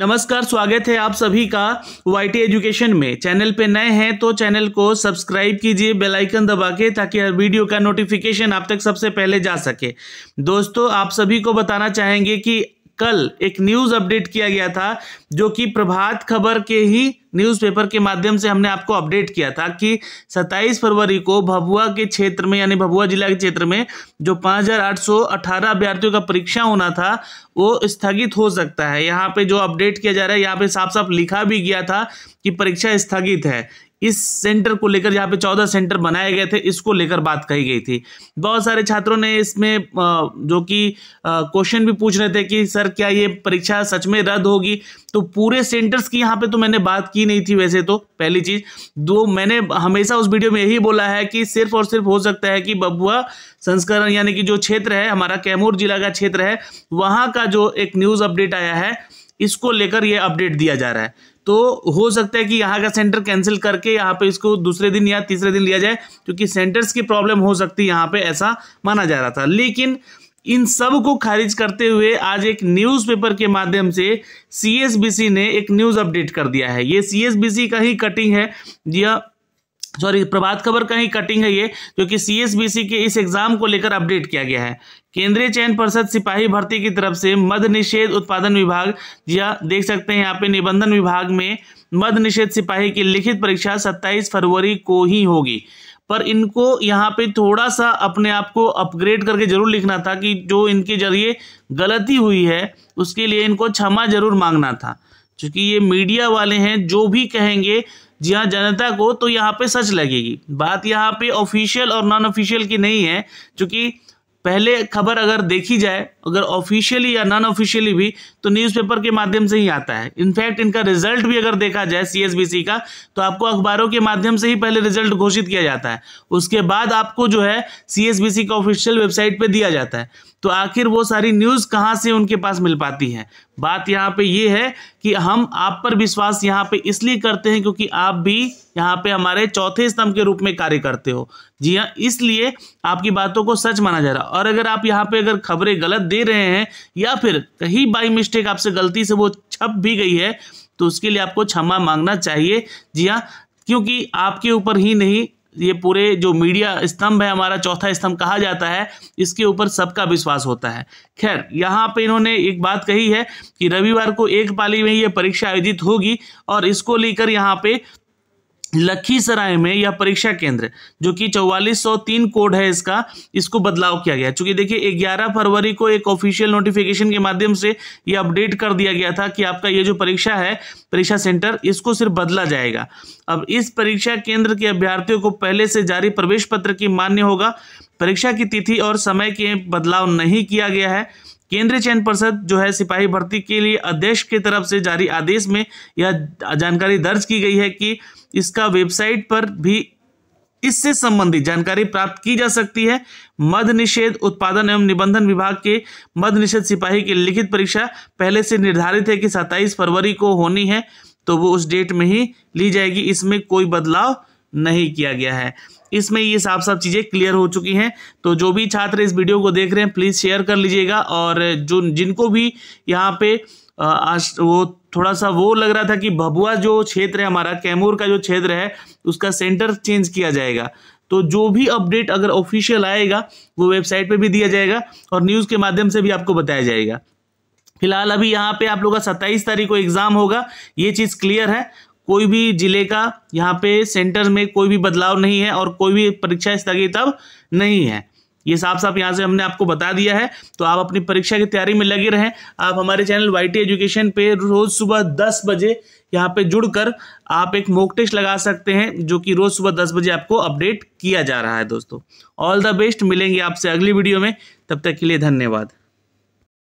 नमस्कार स्वागत है आप सभी का वाईटी एजुकेशन में चैनल पे नए हैं तो चैनल को सब्सक्राइब कीजिए बेल आइकन दबा के ताकि हर वीडियो का नोटिफिकेशन आप तक सबसे पहले जा सके दोस्तों आप सभी को बताना चाहेंगे कि कल एक न्यूज़ अपडेट किया गया था जो कि प्रभात खबर के ही न्यूज़पेपर के माध्यम से हमने आपको अपडेट किया था कि 27 फरवरी को भभुआ के क्षेत्र में यानी भभुआ जिला के क्षेत्र में जो 5,818 अभ्यर्थियों का परीक्षा होना था वो स्थगित हो सकता है यहाँ पे जो अपडेट किया जा रहा है यहाँ पे साफ साफ लिखा भी गया था कि परीक्षा स्थगित है इस सेंटर को लेकर यहाँ पे चौदह सेंटर बनाए गए थे इसको लेकर बात कही गई थी बहुत सारे छात्रों ने इसमें जो कि क्वेश्चन भी पूछ रहे थे कि सर क्या ये परीक्षा सच में रद्द होगी तो पूरे सेंटर्स की यहाँ पे तो मैंने बात की की नहीं थी वैसे तो पहली चीज दो मैंने हमेशा उस वीडियो में यही बोला है कि सिर्फ और सिर्फ हो सकता है कि बबुआ संस्करण यानी कि जो क्षेत्र है हमारा कैमूर जिला का क्षेत्र है वहां का जो एक न्यूज़ अपडेट आया है इसको लेकर यह अपडेट दिया जा रहा है तो हो सकता है कि यहाँ का सेंटर कैंसिल करके यहाँ पे इसको दूसरे दिन या तीसरे दिन लिया जाए क्योंकि सेंटर्स की प्रॉब्लम हो सकती है यहाँ पे ऐसा माना जा रहा था लेकिन इन सब को खारिज करते हुए आज एक न्यूज़पेपर के माध्यम से सीएसबीसी ने एक न्यूज़ अपडेट कर दिया है ये सीएसबीसी का ही कटिंग है यह सॉरी प्रभात खबर का ही कटिंग है ये जो कि सीएसबीसी के इस एग्जाम को लेकर अपडेट किया गया है केंद्रीय चयन परिषद सिपाही भर्ती की तरफ से मद निषेध उत्पादन विभाग या देख सकते हैं यहाँ पे निबंधन विभाग में मध्य निषेध सिपाही की लिखित परीक्षा 27 फरवरी को ही होगी पर इनको यहाँ पे थोड़ा सा अपने आप को अपग्रेड करके जरूर लिखना था कि जो इनके जरिए गलती हुई है उसके लिए इनको क्षमा जरूर मांगना था क्योंकि ये मीडिया वाले हैं जो भी कहेंगे जी हाँ जनता को तो यहाँ पे सच लगेगी बात यहाँ पे ऑफिशियल और नॉन ऑफिशियल की नहीं है क्योंकि पहले खबर अगर देखी जाए अगर ऑफिशियली या नॉन ऑफिशियली भी तो न्यूज़पेपर के माध्यम से ही आता है इनफैक्ट इनका रिजल्ट भी अगर देखा जाए सीएसबीसी का तो आपको अखबारों के माध्यम से ही पहले रिजल्ट घोषित किया जाता है उसके बाद आपको जो है सीएसबीसी का ऑफिशियल वेबसाइट पर दिया जाता है तो आखिर वो सारी न्यूज़ कहाँ से उनके पास मिल पाती है बात यहाँ पे ये है कि हम आप पर विश्वास यहाँ पे इसलिए करते हैं क्योंकि आप भी यहाँ पे हमारे चौथे स्तंभ के रूप में कार्य करते हो जी हाँ इसलिए आपकी बातों को सच माना जा रहा और अगर आप यहाँ पे अगर खबरें गलत दे रहे हैं या फिर कहीं बाई मिस्टेक आपसे गलती से वो छप भी गई है तो उसके लिए आपको क्षमा मांगना चाहिए जी हाँ क्योंकि आपके ऊपर ही नहीं ये पूरे जो मीडिया स्तंभ है हमारा चौथा स्तंभ कहा जाता है इसके ऊपर सबका विश्वास होता है खैर यहाँ पे इन्होंने एक बात कही है कि रविवार को एक पाली में ये परीक्षा आयोजित होगी और इसको लेकर यहाँ पे लखीसराय में यह परीक्षा केंद्र जो कि 4403 कोड है इसका इसको बदलाव किया गया चूंकि देखिए 11 फरवरी को एक ऑफिशियल नोटिफिकेशन के माध्यम से यह अपडेट कर दिया गया था कि आपका यह जो परीक्षा है परीक्षा सेंटर इसको सिर्फ बदला जाएगा अब इस परीक्षा केंद्र के अभ्यर्थियों को पहले से जारी प्रवेश पत्र की मान्य होगा परीक्षा की तिथि और समय के बदलाव नहीं किया गया है केंद्रीय चयन परिषद जो है सिपाही भर्ती के लिए अध्यक्ष की तरफ से जारी आदेश में यह जानकारी दर्ज की गई है कि इसका वेबसाइट पर भी इससे संबंधित जानकारी प्राप्त की जा सकती है मध्य निषेध उत्पादन एवं निबंधन विभाग के मध्य निषेध सिपाही की लिखित परीक्षा पहले से निर्धारित है कि 27 फरवरी को होनी है तो वो उस डेट में ही ली जाएगी इसमें कोई बदलाव नहीं किया गया है इसमें ये साफ साफ चीज़ें क्लियर हो चुकी हैं तो जो भी छात्र इस वीडियो को देख रहे हैं प्लीज़ शेयर कर लीजिएगा और जो जिनको भी यहाँ पे आज वो थोड़ा सा वो लग रहा था कि भभुआ जो क्षेत्र है हमारा कैमूर का जो क्षेत्र है उसका सेंटर चेंज किया जाएगा तो जो भी अपडेट अगर ऑफिशियल आएगा वो वेबसाइट पे भी दिया जाएगा और न्यूज़ के माध्यम से भी आपको बताया जाएगा फिलहाल अभी यहाँ पे आप लोग का सत्ताईस तारीख को एग्ज़ाम होगा ये चीज़ क्लियर है कोई भी जिले का यहाँ पे सेंटर में कोई भी बदलाव नहीं है और कोई भी परीक्षा स्थगित अब नहीं है ये साफ साफ यहाँ से हमने आपको बता दिया है तो आप अपनी परीक्षा की तैयारी में लगे रहें आप हमारे चैनल वाई एजुकेशन पे रोज़ सुबह दस बजे यहाँ पे जुड़कर आप एक मोक टेस्ट लगा सकते हैं जो कि रोज़ सुबह दस बजे आपको अपडेट किया जा रहा है दोस्तों ऑल द बेस्ट मिलेंगे आपसे अगली वीडियो में तब तक के लिए धन्यवाद